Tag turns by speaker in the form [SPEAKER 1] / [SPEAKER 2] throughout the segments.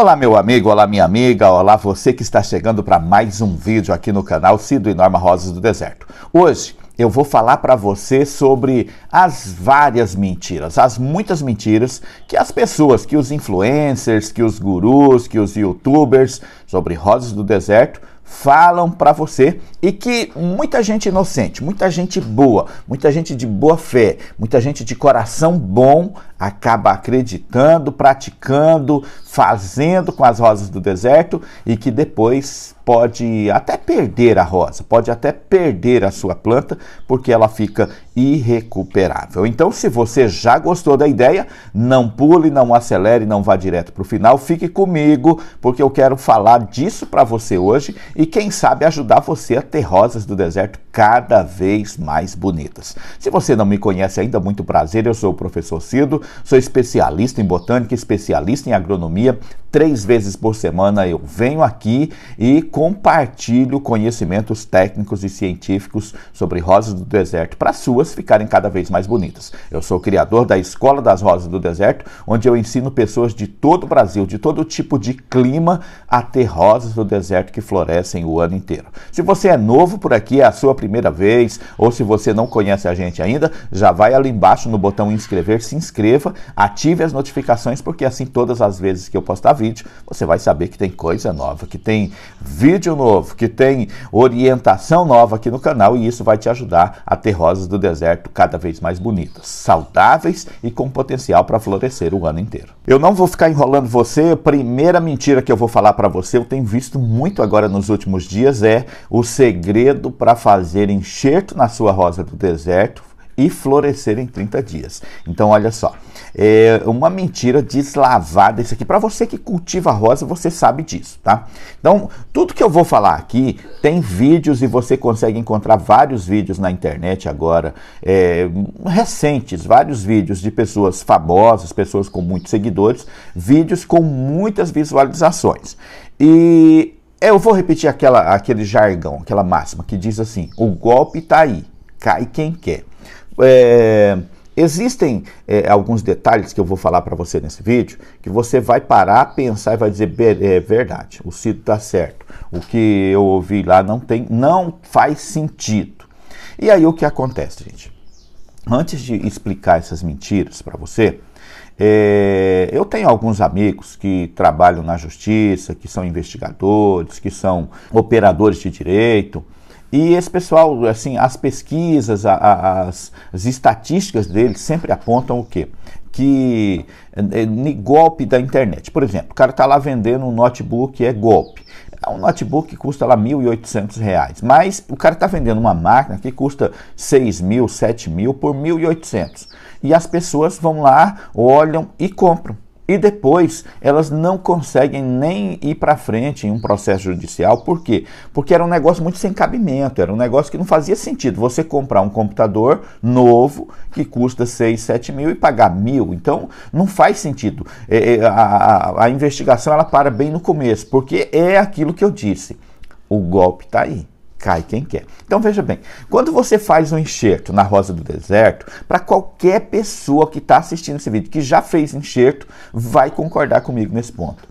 [SPEAKER 1] Olá meu amigo, olá minha amiga, olá você que está chegando para mais um vídeo aqui no canal Sido e Norma Rosas do Deserto. Hoje eu vou falar para você sobre as várias mentiras, as muitas mentiras que as pessoas, que os influencers, que os gurus, que os youtubers sobre Rosas do Deserto falam para você e que muita gente inocente, muita gente boa, muita gente de boa fé, muita gente de coração bom acaba acreditando, praticando, fazendo com as rosas do deserto e que depois pode até perder a rosa, pode até perder a sua planta, porque ela fica irrecuperável. Então, se você já gostou da ideia, não pule, não acelere, não vá direto para o final, fique comigo, porque eu quero falar disso para você hoje e quem sabe ajudar você a ter rosas do deserto cada vez mais bonitas. Se você não me conhece ainda, muito prazer, eu sou o professor Cido, sou especialista em botânica, especialista em agronomia. Três vezes por semana eu venho aqui e compartilho conhecimentos técnicos e científicos sobre rosas do deserto para suas ficarem cada vez mais bonitas. Eu sou criador da Escola das Rosas do Deserto, onde eu ensino pessoas de todo o Brasil, de todo tipo de clima, a ter rosas do deserto que florescem o ano inteiro. Se você é novo por aqui, é a sua primeira vez, ou se você não conhece a gente ainda, já vai ali embaixo no botão inscrever, se inscreva, ative as notificações, porque assim todas as vezes que eu postar vídeo, você vai saber que tem coisa nova, que tem vídeo novo, que tem orientação nova aqui no canal e isso vai te ajudar a ter rosas do deserto cada vez mais bonitas, saudáveis e com potencial para florescer o ano inteiro. Eu não vou ficar enrolando você, primeira mentira que eu vou falar para você, eu tenho visto muito agora nos últimos dias é o ser segredo para fazer enxerto na sua rosa do deserto e florescer em 30 dias. Então, olha só, é uma mentira deslavada isso aqui. Para você que cultiva rosa, você sabe disso, tá? Então, tudo que eu vou falar aqui tem vídeos e você consegue encontrar vários vídeos na internet agora, é, recentes, vários vídeos de pessoas famosas, pessoas com muitos seguidores, vídeos com muitas visualizações. E é, eu vou repetir aquela, aquele jargão, aquela máxima que diz assim: o golpe está aí, cai quem quer. É, existem é, alguns detalhes que eu vou falar para você nesse vídeo que você vai parar, pensar e vai dizer é verdade. O Cito está certo. O que eu ouvi lá não tem, não faz sentido. E aí o que acontece, gente? Antes de explicar essas mentiras para você, é, eu tenho alguns amigos que trabalham na justiça, que são investigadores, que são operadores de direito. E esse pessoal, assim, as pesquisas, as, as, estatísticas deles sempre apontam o quê? Que é, é, golpe da internet. Por exemplo, o cara está lá vendendo um notebook, é golpe. Um notebook que custa lá R$ 1.800, reais, mas o cara está vendendo uma máquina que custa R$ 6.000, R$ 7.000 por R$ 1.800 e as pessoas vão lá, olham e compram. E depois elas não conseguem nem ir para frente em um processo judicial, por quê? Porque era um negócio muito sem cabimento, era um negócio que não fazia sentido você comprar um computador novo que custa 6, 7 mil e pagar mil. Então não faz sentido. É, é, a, a, a investigação ela para bem no começo, porque é aquilo que eu disse: o golpe está aí cai quem quer. Então veja bem, quando você faz um enxerto na Rosa do Deserto, para qualquer pessoa que está assistindo esse vídeo que já fez enxerto, vai concordar comigo nesse ponto.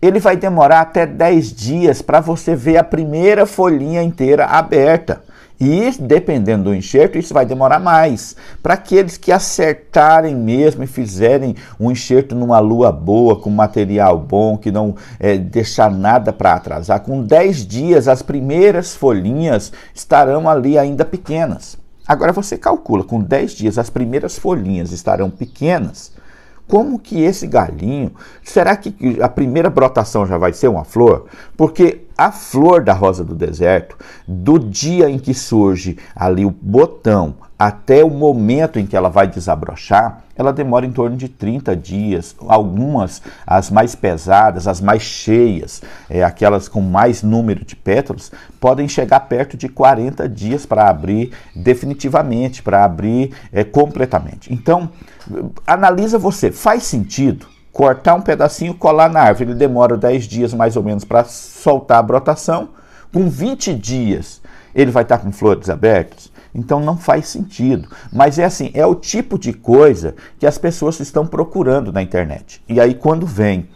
[SPEAKER 1] Ele vai demorar até 10 dias para você ver a primeira folhinha inteira aberta. E dependendo do enxerto, isso vai demorar mais. Para aqueles que acertarem mesmo e fizerem um enxerto numa lua boa, com material bom, que não é, deixar nada para atrasar, com 10 dias as primeiras folhinhas estarão ali ainda pequenas. Agora você calcula, com 10 dias as primeiras folhinhas estarão pequenas como que esse galinho. Será que a primeira brotação já vai ser uma flor? Porque a flor da rosa do deserto, do dia em que surge ali o botão até o momento em que ela vai desabrochar, ela demora em torno de 30 dias. Algumas, as mais pesadas, as mais cheias, é, aquelas com mais número de pétalas, podem chegar perto de 40 dias para abrir definitivamente, para abrir é, completamente. Então, analisa você, faz sentido? Cortar um pedacinho, colar na árvore, ele demora 10 dias mais ou menos para soltar a brotação. Com 20 dias, ele vai estar com flores abertas? Então não faz sentido. Mas é assim, é o tipo de coisa que as pessoas estão procurando na internet. E aí quando vem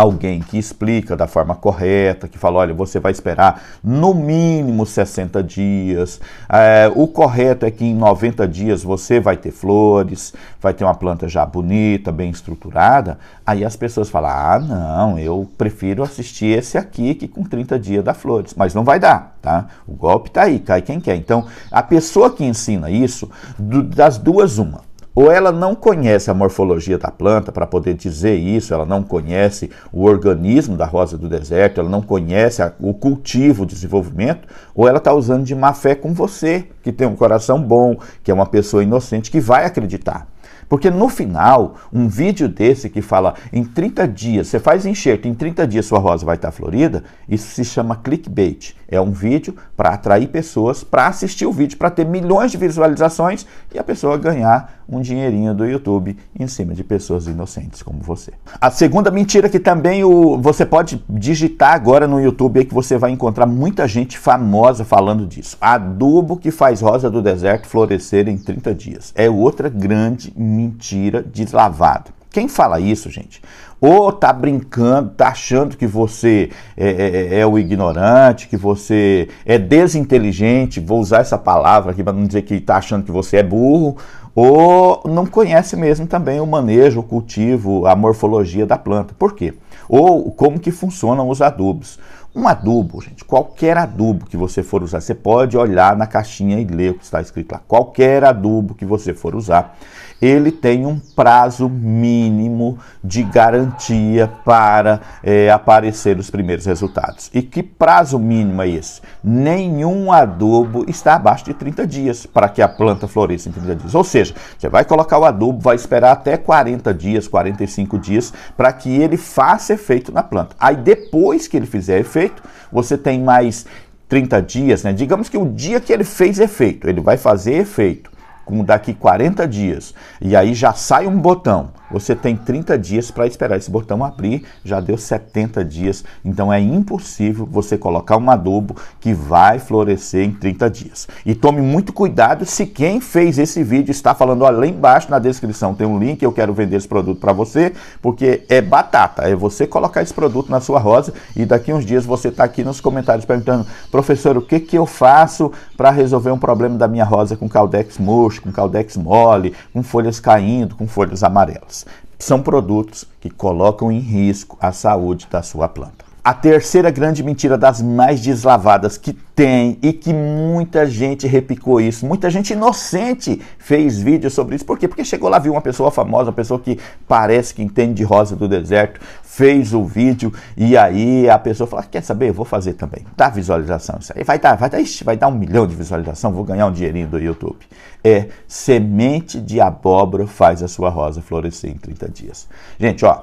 [SPEAKER 1] alguém que explica da forma correta, que fala, olha, você vai esperar no mínimo 60 dias, é, o correto é que em 90 dias você vai ter flores, vai ter uma planta já bonita, bem estruturada, aí as pessoas falam, ah, não, eu prefiro assistir esse aqui que com 30 dias dá flores, mas não vai dar, tá? O golpe tá aí, cai quem quer. Então, a pessoa que ensina isso, do, das duas uma, ou ela não conhece a morfologia da planta para poder dizer isso, ela não conhece o organismo da rosa do deserto, ela não conhece a, o cultivo, o desenvolvimento, ou ela está usando de má fé com você, que tem um coração bom, que é uma pessoa inocente, que vai acreditar. Porque no final, um vídeo desse que fala em 30 dias, você faz enxerto, em 30 dias sua rosa vai estar tá florida, isso se chama clickbait. É um vídeo para atrair pessoas para assistir o vídeo, para ter milhões de visualizações e a pessoa ganhar um dinheirinho do YouTube em cima de pessoas inocentes como você. A segunda mentira que também o, você pode digitar agora no YouTube é que você vai encontrar muita gente famosa falando disso. Adubo que faz rosa do deserto florescer em 30 dias. É outra grande mentira deslavada. Quem fala isso, gente, ou tá brincando, tá achando que você é, é, é, é, o ignorante, que você é desinteligente, vou usar essa palavra aqui para não dizer que tá achando que você é burro, ou não conhece mesmo também o manejo, o cultivo, a morfologia da planta. Por quê? Ou como que funcionam os adubos. Um adubo, gente, qualquer adubo que você for usar, você pode olhar na caixinha e ler o que está escrito lá. Qualquer adubo que você for usar, ele tem um prazo mínimo de garantia para é, aparecer os primeiros resultados. E que prazo mínimo é esse? Nenhum adubo está abaixo de 30 dias para que a planta floresça em 30 dias. Ou seja, você vai colocar o adubo, vai esperar até 40 dias, 45 dias para que ele faça efeito na planta. Aí depois que ele fizer efeito, você tem mais 30 dias, né? Digamos que o dia que ele fez efeito, ele vai fazer efeito como daqui 40 dias, e aí já sai um botão você tem 30 dias para esperar esse botão abrir, já deu 70 dias, então é impossível você colocar um adubo que vai florescer em 30 dias. E tome muito cuidado se quem fez esse vídeo está falando, ali lá embaixo na descrição tem um link, eu quero vender esse produto para você, porque é batata, é você colocar esse produto na sua rosa e daqui uns dias você está aqui nos comentários perguntando, professor, o que, que eu faço para resolver um problema da minha rosa com caldex murcho, com caldex mole, com folhas caindo, com folhas amarelas são produtos que colocam em risco a saúde da sua planta a terceira grande mentira das mais deslavadas que tem e que muita gente repicou isso, muita gente inocente fez vídeo sobre isso. Por quê? Porque chegou lá, viu uma pessoa famosa, uma pessoa que parece que entende de rosa do deserto, fez o vídeo e aí a pessoa fala: Quer saber? Eu vou fazer também. Dá visualização. Isso aí vai dar, vai dar, ixi, vai dar um milhão de visualização, vou ganhar um dinheirinho do YouTube. É semente de abóbora faz a sua rosa florescer em 30 dias. Gente, ó.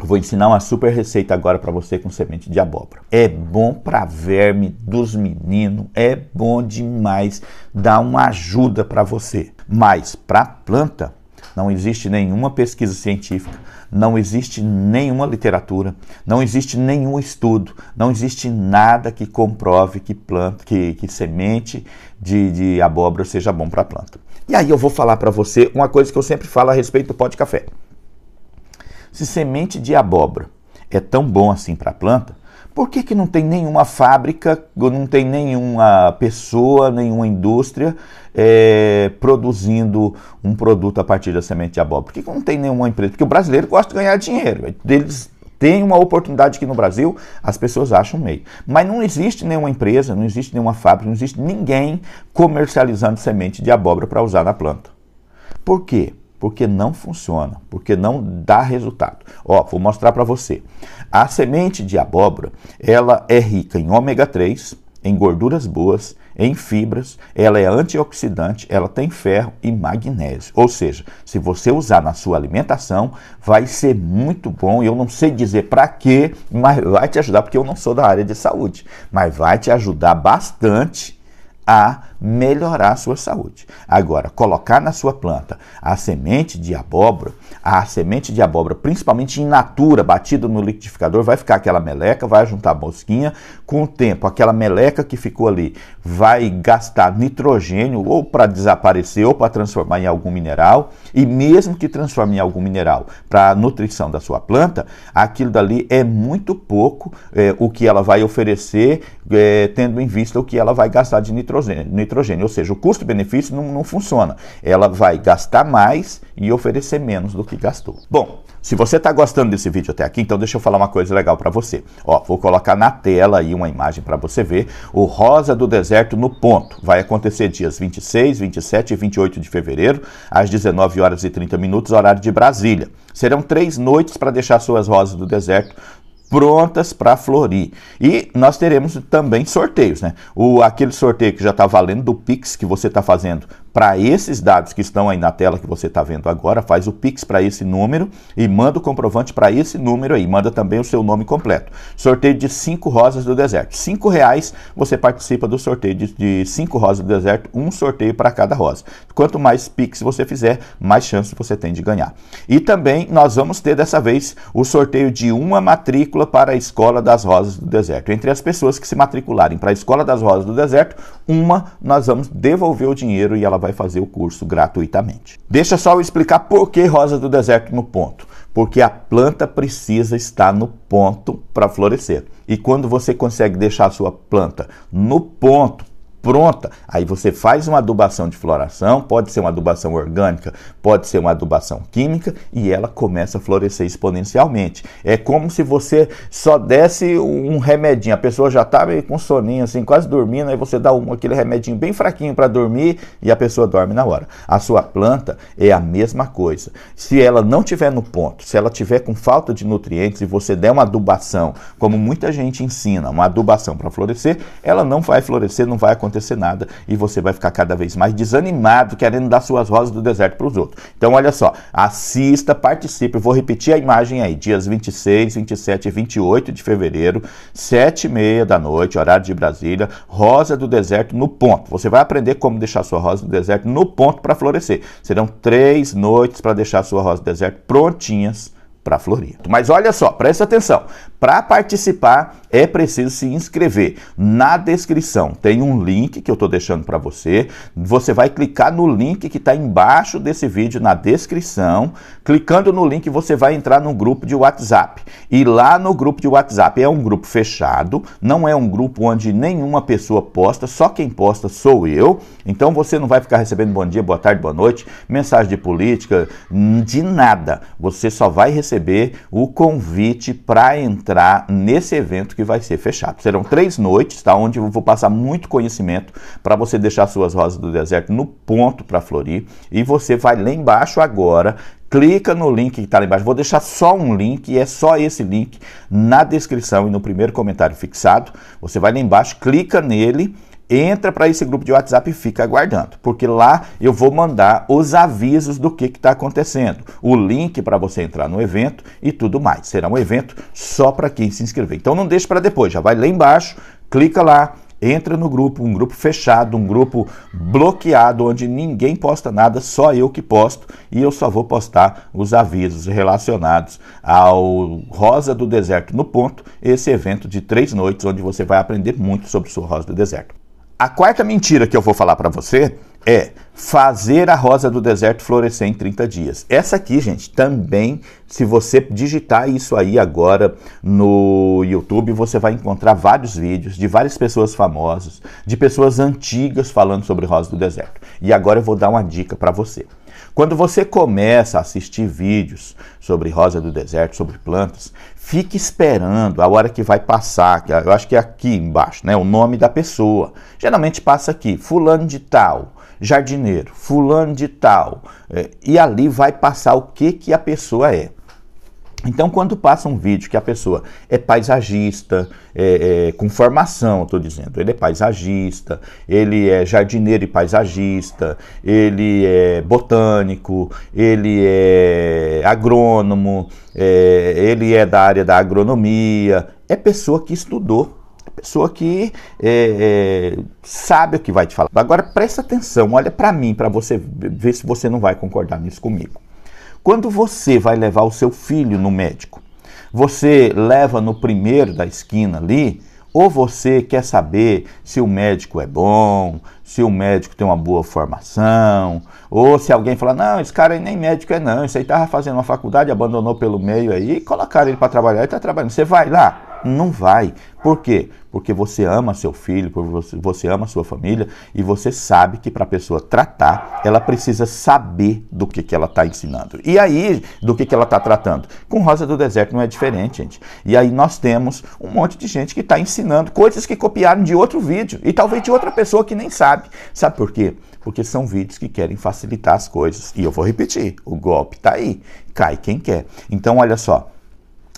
[SPEAKER 1] Vou ensinar uma super receita agora para você com semente de abóbora. É bom para verme dos meninos, é bom demais, dá uma ajuda para você. Mas para planta não existe nenhuma pesquisa científica, não existe nenhuma literatura, não existe nenhum estudo, não existe nada que comprove que planta, que, que semente de, de abóbora seja bom para planta. E aí eu vou falar para você uma coisa que eu sempre falo a respeito do pó de café. Se semente de abóbora é tão bom assim para a planta, por que, que não tem nenhuma fábrica, não tem nenhuma pessoa, nenhuma indústria é, produzindo um produto a partir da semente de abóbora? Por que, que não tem nenhuma empresa? Porque o brasileiro gosta de ganhar dinheiro. Eles têm uma oportunidade aqui no Brasil, as pessoas acham meio. Mas não existe nenhuma empresa, não existe nenhuma fábrica, não existe ninguém comercializando semente de abóbora para usar na planta. Por quê? porque não funciona, porque não dá resultado. Ó, vou mostrar para você. A semente de abóbora, ela é rica em ômega 3, em gorduras boas, em fibras, ela é antioxidante, ela tem ferro e magnésio. Ou seja, se você usar na sua alimentação, vai ser muito bom. Eu não sei dizer para quê, mas vai te ajudar, porque eu não sou da área de saúde, mas vai te ajudar bastante a melhorar a sua saúde. Agora, colocar na sua planta a semente de abóbora, a semente de abóbora, principalmente in natura, batida no liquidificador, vai ficar aquela meleca, vai juntar mosquinha. Com o tempo, aquela meleca que ficou ali vai gastar nitrogênio ou para desaparecer ou para transformar em algum mineral. E mesmo que transforme em algum mineral para a nutrição da sua planta, aquilo dali é muito pouco é, o que ela vai oferecer, é, tendo em vista o que ela vai gastar de nitrogênio ou seja, o custo-benefício não, não funciona. Ela vai gastar mais e oferecer menos do que gastou. Bom, se você está gostando desse vídeo até aqui, então deixa eu falar uma coisa legal para você. Ó, vou colocar na tela aí uma imagem para você ver o Rosa do Deserto no Ponto. Vai acontecer dias 26, 27 e 28 de fevereiro, às 19 horas e 30 minutos, horário de Brasília. Serão três noites para deixar suas rosas do deserto prontas para florir. E nós teremos também sorteios, né? O, aquele sorteio que já está valendo do Pix que você está fazendo para esses dados que estão aí na tela que você está vendo agora, faz o Pix para esse número e manda o comprovante para esse número aí. Manda também o seu nome completo. Sorteio de 5 rosas do deserto. Cinco reais você participa do sorteio de 5 rosas do deserto, um sorteio para cada rosa. Quanto mais Pix você fizer, mais chance você tem de ganhar. E também nós vamos ter dessa vez o sorteio de uma matrícula para a Escola das Rosas do Deserto. Entre as pessoas que se matricularem para a Escola das Rosas do Deserto, uma nós vamos devolver o dinheiro e ela ela vai fazer o curso gratuitamente. Deixa só eu explicar por que rosa do deserto no ponto. Porque a planta precisa estar no ponto para florescer. E quando você consegue deixar a sua planta no ponto, pronta. Aí você faz uma adubação de floração, pode ser uma adubação orgânica, pode ser uma adubação química, e ela começa a florescer exponencialmente. É como se você só desse um remedinho. A pessoa já tá meio com soninho, assim, quase dormindo, aí você dá um, aquele remedinho bem fraquinho para dormir e a pessoa dorme na hora. A sua planta é a mesma coisa. Se ela não tiver no ponto, se ela tiver com falta de nutrientes e você der uma adubação, como muita gente ensina, uma adubação para florescer, ela não vai florescer, não vai acontecer acontecer nada e você vai ficar cada vez mais desanimado querendo dar suas rosas do deserto para os outros. Então, olha só, assista, participe. vou repetir a imagem aí, dias 26, 27 e 28 de fevereiro, 7 e meia da noite, horário de Brasília, Rosa do Deserto no ponto. Você vai aprender como deixar sua rosa do deserto no ponto para florescer. Serão três noites para deixar sua rosa do deserto prontinhas para florir. Mas olha só, presta atenção. Para participar é preciso se inscrever. Na descrição tem um link que eu estou deixando para você. Você vai clicar no link que está embaixo desse vídeo na descrição. Clicando no link você vai entrar no grupo de WhatsApp. E lá no grupo de WhatsApp é um grupo fechado, não é um grupo onde nenhuma pessoa posta, só quem posta sou eu. Então você não vai ficar recebendo bom dia, boa tarde, boa noite, mensagem de política, hum, de nada. Você só vai receber o convite para entrar entrar nesse evento que vai ser fechado. Serão três noites, tá? Onde eu vou passar muito conhecimento para você deixar suas rosas do deserto no ponto para florir. E você vai lá embaixo agora clica no link que está lá embaixo. Vou deixar só um link, e é só esse link na descrição e no primeiro comentário fixado. Você vai lá embaixo, clica nele entra para esse grupo de WhatsApp e fica aguardando, porque lá eu vou mandar os avisos do que está acontecendo, o link para você entrar no evento e tudo mais. Será um evento só para quem se inscrever. Então não deixe para depois, já vai lá embaixo, clica lá, entra no grupo, um grupo fechado, um grupo bloqueado, onde ninguém posta nada, só eu que posto e eu só vou postar os avisos relacionados ao Rosa do Deserto no Ponto, esse evento de três noites, onde você vai aprender muito sobre sua Rosa do Deserto. A quarta mentira que eu vou falar para você é Fazer a rosa do deserto florescer em 30 dias. Essa aqui, gente, também, se você digitar isso aí agora no YouTube, você vai encontrar vários vídeos de várias pessoas famosas, de pessoas antigas falando sobre rosa do deserto. E agora eu vou dar uma dica para você. Quando você começa a assistir vídeos sobre rosa do deserto, sobre plantas, fique esperando a hora que vai passar, que eu acho que é aqui embaixo, né, o nome da pessoa. Geralmente passa aqui, fulano de tal, jardineiro, fulano de tal, é, e ali vai passar o que, que a pessoa é. Então, quando passa um vídeo que a pessoa é paisagista, é, é, com formação, estou dizendo, ele é paisagista, ele é jardineiro e paisagista, ele é botânico, ele é agrônomo, é, ele é da área da agronomia, é pessoa que estudou Pessoa que é, é, sabe o que vai te falar. Agora presta atenção, olha para mim, para você ver se você não vai concordar nisso comigo. Quando você vai levar o seu filho no médico, você leva no primeiro da esquina ali, ou você quer saber se o médico é bom, se o médico tem uma boa formação, ou se alguém fala, não, esse cara aí nem médico é não, isso aí estava fazendo uma faculdade, abandonou pelo meio aí, colocaram ele para trabalhar e está trabalhando. Você vai lá, não vai. Por quê? Porque você ama seu filho, porque você ama sua família e você sabe que para a pessoa tratar, ela precisa saber do que, que ela está ensinando. E aí, do que, que ela está tratando? Com Rosa do Deserto não é diferente, gente. E aí nós temos um monte de gente que está ensinando coisas que copiaram de outro vídeo e talvez de outra pessoa que nem sabe. Sabe por quê? Porque são vídeos que querem facilitar as coisas. E eu vou repetir: o golpe está aí. Cai quem quer. Então, olha só.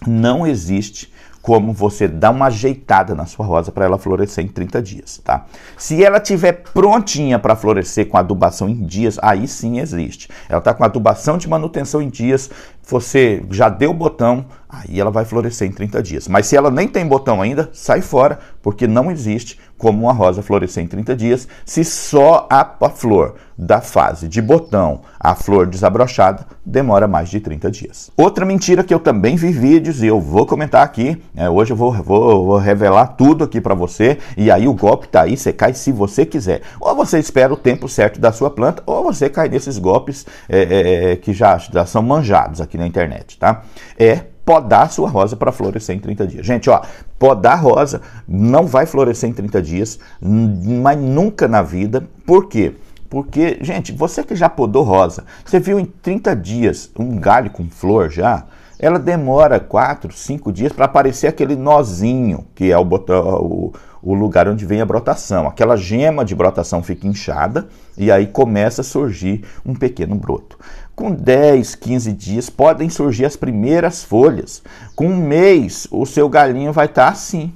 [SPEAKER 1] Não existe como você dá uma ajeitada na sua rosa para ela florescer em 30 dias, tá? Se ela tiver prontinha para florescer com adubação em dias, aí sim existe. Ela está com adubação de manutenção em dias, você já deu o botão, aí ela vai florescer em 30 dias. Mas se ela nem tem botão ainda, sai fora, porque não existe como uma rosa florescer em 30 dias se só a, a flor da fase de botão à flor desabrochada demora mais de 30 dias. Outra mentira que eu também vi vídeos e eu vou comentar aqui, é, hoje eu vou, vou, vou revelar tudo aqui para você e aí o golpe tá aí, você cai se você quiser. Ou você espera o tempo certo da sua planta ou você cai nesses golpes é, é, é que já, já são manjados aqui na internet, tá? É podar sua rosa para florescer em 30 dias. Gente, ó, podar rosa não vai florescer em 30 dias, mas nunca na vida. Por quê? Porque, gente, você que já podou rosa, você viu em 30 dias um galho com flor já, ela demora 4, 5 dias para aparecer aquele nozinho, que é o, o, o, lugar onde vem a brotação. Aquela gema de brotação fica inchada e aí começa a surgir um pequeno broto. Com 10, 15 dias podem surgir as primeiras folhas. Com um mês, o seu galinho vai estar tá assim.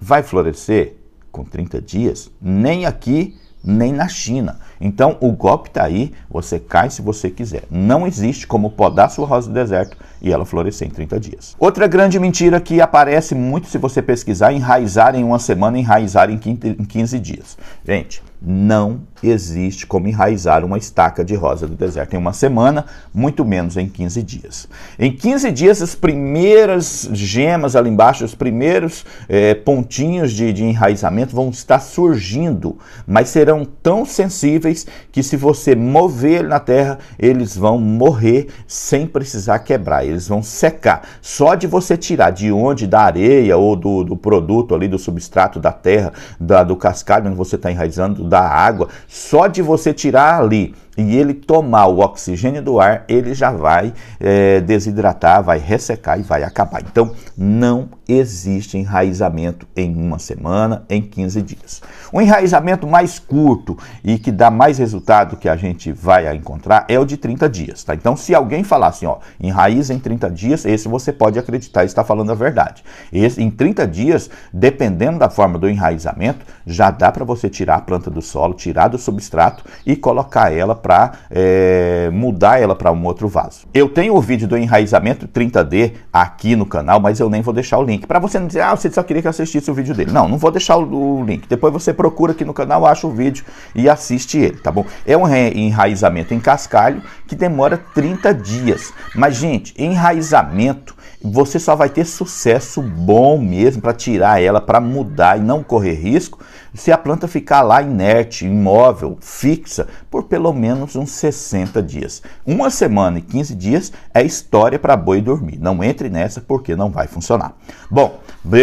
[SPEAKER 1] Vai florescer com 30 dias? Nem aqui, nem na China. Então o golpe está aí, você cai se você quiser. Não existe como podar sua rosa do deserto e ela florescer em 30 dias. Outra grande mentira que aparece muito se você pesquisar, enraizar em uma semana, enraizar em 15 dias. Gente, não existe como enraizar uma estaca de rosa do deserto em uma semana, muito menos em 15 dias. Em 15 dias, as primeiras gemas ali embaixo, os primeiros é, pontinhos de, de enraizamento vão estar surgindo, mas serão tão sensíveis que se você mover na terra, eles vão morrer sem precisar quebrar, eles vão secar. Só de você tirar de onde, da areia ou do, do produto ali, do substrato da terra, da, do cascalho onde você está enraizando, da água, só de você tirar ali e ele tomar o oxigênio do ar, ele já vai é, desidratar, vai ressecar e vai acabar. Então, não existe enraizamento em uma semana, em 15 dias. O enraizamento mais curto e que dá mais resultado que a gente vai encontrar é o de 30 dias, tá? Então, se alguém falar assim, ó, enraiza em 30 dias, esse você pode acreditar está falando a verdade. Esse, em 30 dias, dependendo da forma do enraizamento, já dá para você tirar a planta do solo, tirar do substrato e colocar ela para para é, mudar ela para um outro vaso. Eu tenho o vídeo do enraizamento 30D aqui no canal, mas eu nem vou deixar o link. Para você não dizer, ah, você só queria que eu assistisse o vídeo dele. Não, não vou deixar o, o link. Depois você procura aqui no canal, acha o vídeo e assiste ele, tá bom? É um enraizamento em cascalho que demora 30 dias. Mas, gente, enraizamento você só vai ter sucesso bom mesmo para tirar ela, para mudar e não correr risco se a planta ficar lá inerte, imóvel, fixa, por pelo menos uns 60 dias. Uma semana e 15 dias é história para boi dormir. Não entre nessa porque não vai funcionar. Bom,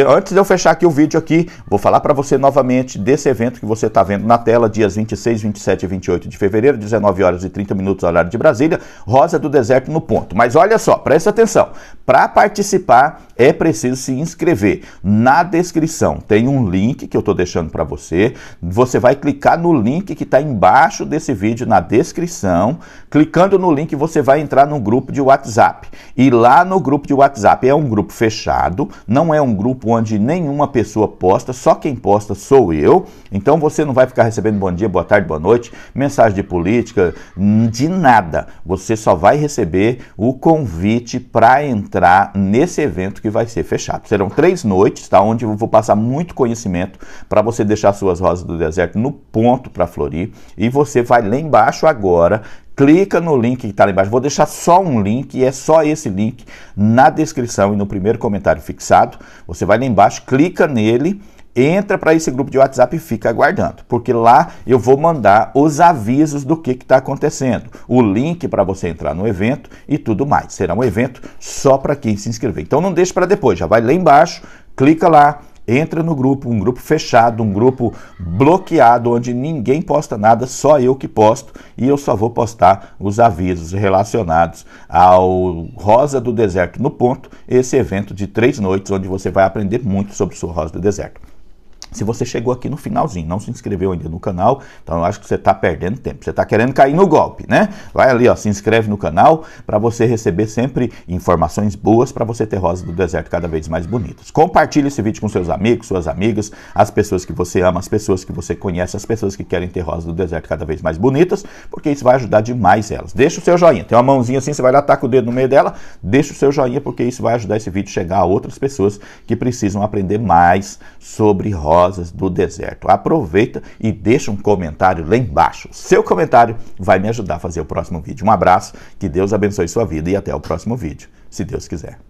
[SPEAKER 1] antes de eu fechar aqui o vídeo aqui, vou falar para você novamente desse evento que você está vendo na tela, dias 26, 27 e 28 de fevereiro, 19 horas e 30 minutos, horário de Brasília, Rosa do Deserto no ponto. Mas olha só, presta atenção. Para participar é preciso se inscrever. Na descrição tem um link que eu estou deixando para você você. Você vai clicar no link que está embaixo desse vídeo na descrição. Clicando no link, você vai entrar no grupo de WhatsApp. E lá no grupo de WhatsApp é um grupo fechado, não é um grupo onde nenhuma pessoa posta, só quem posta sou eu. Então você não vai ficar recebendo bom dia, boa tarde, boa noite, mensagem de política, hum, de nada. Você só vai receber o convite para entrar nesse evento que vai ser fechado. Serão três noites, tá? Onde eu vou passar muito conhecimento para você deixar deixar suas rosas do deserto no ponto para florir. E você vai lá embaixo agora, clica no link que está lá embaixo. Vou deixar só um link e é só esse link na descrição e no primeiro comentário fixado. Você vai lá embaixo, clica nele, entra para esse grupo de WhatsApp e fica aguardando, porque lá eu vou mandar os avisos do que está acontecendo, o link para você entrar no evento e tudo mais. Será um evento só para quem se inscrever. Então não deixe para depois, já vai lá embaixo, clica lá, entra no grupo, um grupo fechado, um grupo bloqueado, onde ninguém posta nada, só eu que posto e eu só vou postar os avisos relacionados ao Rosa do Deserto no Ponto, esse evento de três noites, onde você vai aprender muito sobre seu Rosa do Deserto. Se você chegou aqui no finalzinho, não se inscreveu ainda no canal, então eu acho que você está perdendo tempo. Você está querendo cair no golpe, né? Vai ali, ó, se inscreve no canal para você receber sempre informações boas para você ter rosas do deserto cada vez mais bonitas. Compartilhe esse vídeo com seus amigos, suas amigas, as pessoas que você ama, as pessoas que você conhece, as pessoas que querem ter rosas do deserto cada vez mais bonitas, porque isso vai ajudar demais elas. Deixa o seu joinha. Tem uma mãozinha assim, você vai lá, com o dedo no meio dela, deixa o seu joinha, porque isso vai ajudar esse vídeo a chegar a outras pessoas que precisam aprender mais sobre rosas rosas do deserto. Aproveita e deixa um comentário lá embaixo. Seu comentário vai me ajudar a fazer o próximo vídeo. Um abraço, que Deus abençoe sua vida e até o próximo vídeo, se Deus quiser.